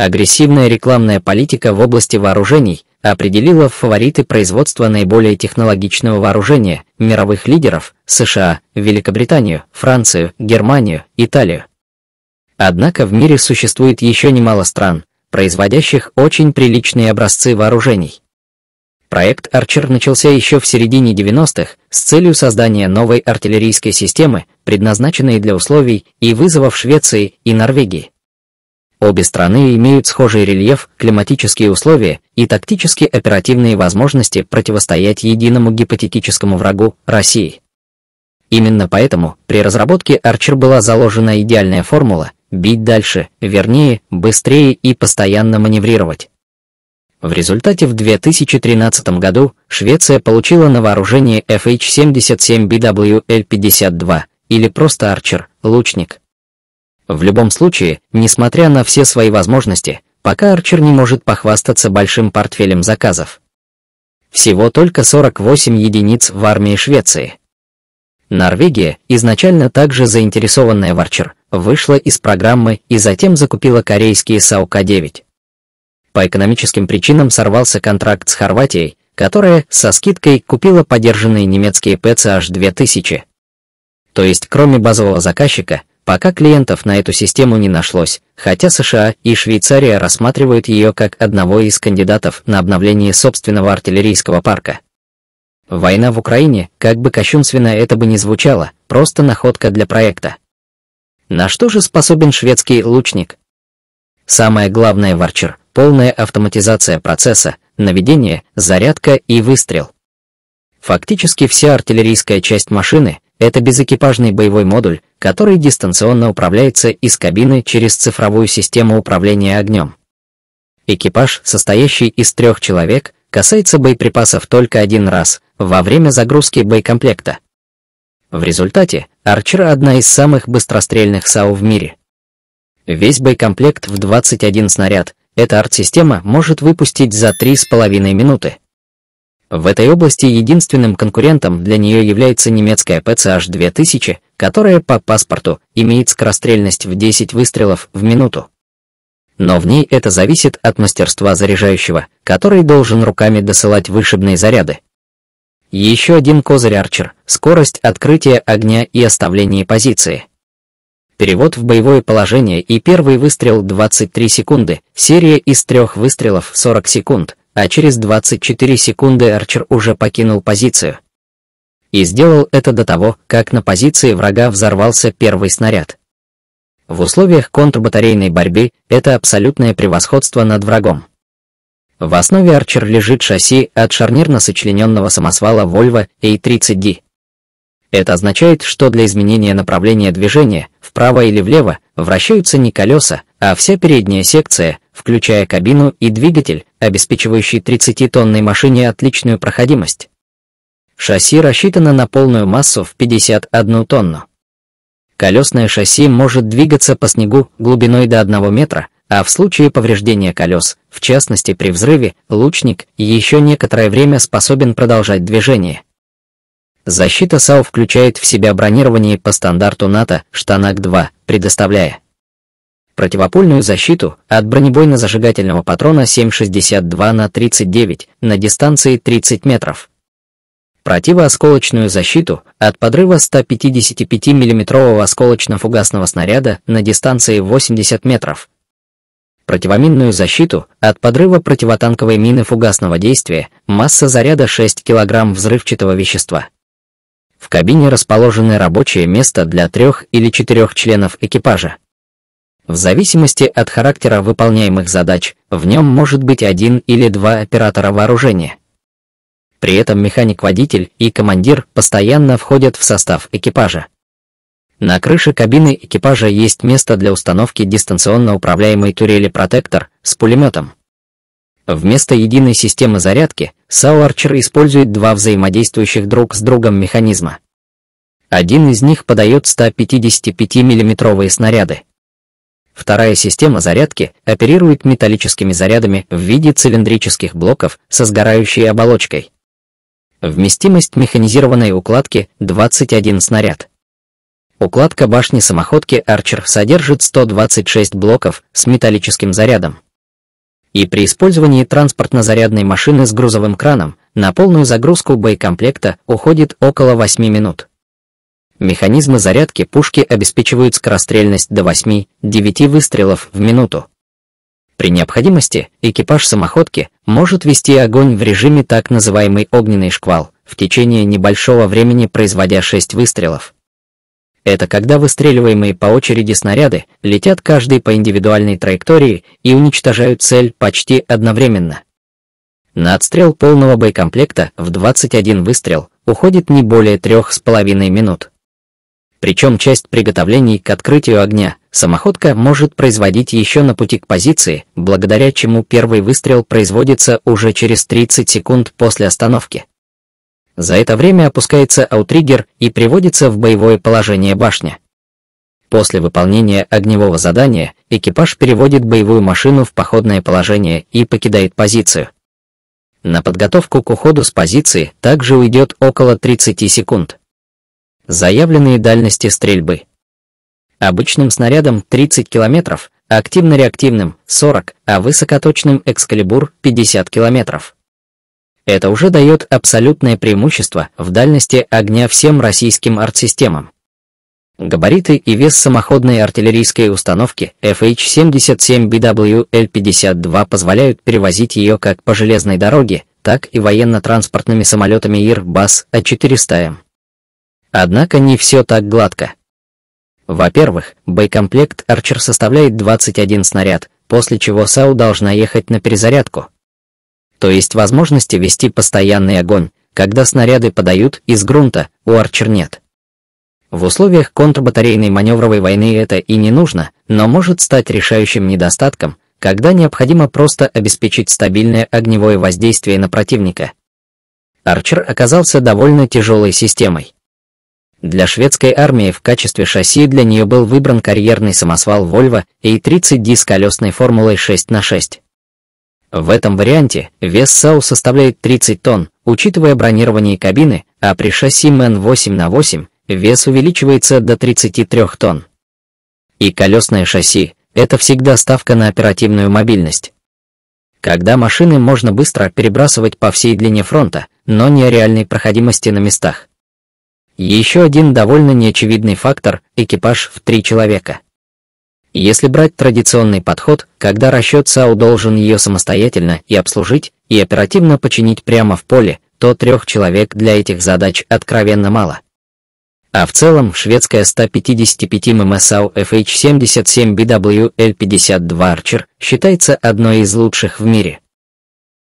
Агрессивная рекламная политика в области вооружений определила в фавориты производства наиболее технологичного вооружения мировых лидеров США, Великобританию, Францию, Германию, Италию. Однако в мире существует еще немало стран, производящих очень приличные образцы вооружений. Проект «Арчер» начался еще в середине 90-х с целью создания новой артиллерийской системы, предназначенной для условий и вызовов Швеции и Норвегии. Обе страны имеют схожий рельеф, климатические условия и тактически оперативные возможности противостоять единому гипотетическому врагу – России. Именно поэтому при разработке Арчер была заложена идеальная формула «бить дальше, вернее, быстрее и постоянно маневрировать». В результате в 2013 году Швеция получила на вооружение FH-77BWL-52, или просто Арчер, лучник. В любом случае, несмотря на все свои возможности, пока Арчер не может похвастаться большим портфелем заказов. Всего только 48 единиц в армии Швеции. Норвегия, изначально также заинтересованная в Арчер, вышла из программы и затем закупила корейские САУК-9. По экономическим причинам сорвался контракт с Хорватией, которая со скидкой купила подержанные немецкие ПЦ 2000. То есть кроме базового заказчика, Пока клиентов на эту систему не нашлось, хотя США и Швейцария рассматривают ее как одного из кандидатов на обновление собственного артиллерийского парка. Война в Украине, как бы кощунственно это бы ни звучало, просто находка для проекта. На что же способен шведский лучник? Самое главное в Арчер – полная автоматизация процесса, наведение, зарядка и выстрел. Фактически вся артиллерийская часть машины – это безэкипажный боевой модуль, который дистанционно управляется из кабины через цифровую систему управления огнем. Экипаж, состоящий из трех человек, касается боеприпасов только один раз, во время загрузки боекомплекта. В результате «Арчер» — одна из самых быстрострельных САУ в мире. Весь боекомплект в 21 снаряд эта арт-система может выпустить за 3,5 минуты. В этой области единственным конкурентом для нее является немецкая PCH-2000, которая по паспорту имеет скорострельность в 10 выстрелов в минуту. Но в ней это зависит от мастерства заряжающего, который должен руками досылать вышибные заряды. Еще один козырь арчер – скорость открытия огня и оставления позиции. Перевод в боевое положение и первый выстрел 23 секунды, серия из трех выстрелов 40 секунд, а через 24 секунды арчер уже покинул позицию и сделал это до того, как на позиции врага взорвался первый снаряд. В условиях контрбатарейной борьбы это абсолютное превосходство над врагом. В основе Арчер лежит шасси от шарнирно сочлененного самосвала Volvo A30D. Это означает, что для изменения направления движения вправо или влево вращаются не колеса, а вся передняя секция, включая кабину и двигатель, обеспечивающий 30-тонной машине отличную проходимость. Шасси рассчитано на полную массу в 51 тонну. Колесное шасси может двигаться по снегу глубиной до 1 метра, а в случае повреждения колес, в частности при взрыве, лучник еще некоторое время способен продолжать движение. Защита САУ включает в себя бронирование по стандарту НАТО «Штанак-2», предоставляя противопульную защиту от бронебойно-зажигательного патрона 7,62 на 39 на дистанции 30 метров, противоосколочную защиту от подрыва 155 миллиметрового осколочно-фугасного снаряда на дистанции 80 метров, противоминную защиту от подрыва противотанковой мины фугасного действия масса заряда 6 кг взрывчатого вещества. В кабине расположены рабочее место для трех или четырех членов экипажа. В зависимости от характера выполняемых задач, в нем может быть один или два оператора вооружения. При этом механик-водитель и командир постоянно входят в состав экипажа. На крыше кабины экипажа есть место для установки дистанционно управляемой турели «Протектор» с пулеметом. Вместо единой системы зарядки САУ «Арчер» использует два взаимодействующих друг с другом механизма. Один из них подает 155 миллиметровые снаряды. Вторая система зарядки оперирует металлическими зарядами в виде цилиндрических блоков со сгорающей оболочкой. Вместимость механизированной укладки — 21 снаряд. Укладка башни самоходки «Арчер» содержит 126 блоков с металлическим зарядом. И при использовании транспортно-зарядной машины с грузовым краном на полную загрузку боекомплекта уходит около 8 минут. Механизмы зарядки пушки обеспечивают скорострельность до 8-9 выстрелов в минуту. При необходимости экипаж самоходки может вести огонь в режиме так называемый огненный шквал в течение небольшого времени производя 6 выстрелов. Это когда выстреливаемые по очереди снаряды летят каждый по индивидуальной траектории и уничтожают цель почти одновременно. На отстрел полного боекомплекта в 21 выстрел уходит не более 3,5 минут. Причем часть приготовлений к открытию огня самоходка может производить еще на пути к позиции, благодаря чему первый выстрел производится уже через 30 секунд после остановки. За это время опускается аутриггер и приводится в боевое положение башня. После выполнения огневого задания экипаж переводит боевую машину в походное положение и покидает позицию. На подготовку к уходу с позиции также уйдет около 30 секунд заявленные дальности стрельбы. Обычным снарядом 30 км, активно-реактивным 40, а высокоточным экскалибур 50 км. Это уже дает абсолютное преимущество в дальности огня всем российским артсистемам. Габариты и вес самоходной артиллерийской установки FH-77BW-L52 позволяют перевозить ее как по железной дороге, так и военно-транспортными самолетами ИР БАС А-400М. Однако не все так гладко. Во-первых, боекомплект «Арчер» составляет 21 снаряд, после чего САУ должна ехать на перезарядку. То есть возможности вести постоянный огонь, когда снаряды подают из грунта, у «Арчер» нет. В условиях контрбатарейной маневровой войны это и не нужно, но может стать решающим недостатком, когда необходимо просто обеспечить стабильное огневое воздействие на противника. «Арчер» оказался довольно тяжелой системой. Для шведской армии в качестве шасси для нее был выбран карьерный самосвал Volvo A30D с колесной формулой 6 на 6. В этом варианте вес САУ составляет 30 тонн, учитывая бронирование кабины, а при шасси MAN 8 на 8 вес увеличивается до 33 тонн. И колесное шасси – это всегда ставка на оперативную мобильность. Когда машины можно быстро перебрасывать по всей длине фронта, но не о реальной проходимости на местах. Еще один довольно неочевидный фактор – экипаж в три человека. Если брать традиционный подход, когда расчет САУ должен ее самостоятельно и обслужить, и оперативно починить прямо в поле, то трех человек для этих задач откровенно мало. А в целом шведская 155 мм САУ FH-77BW L-52 Archer считается одной из лучших в мире.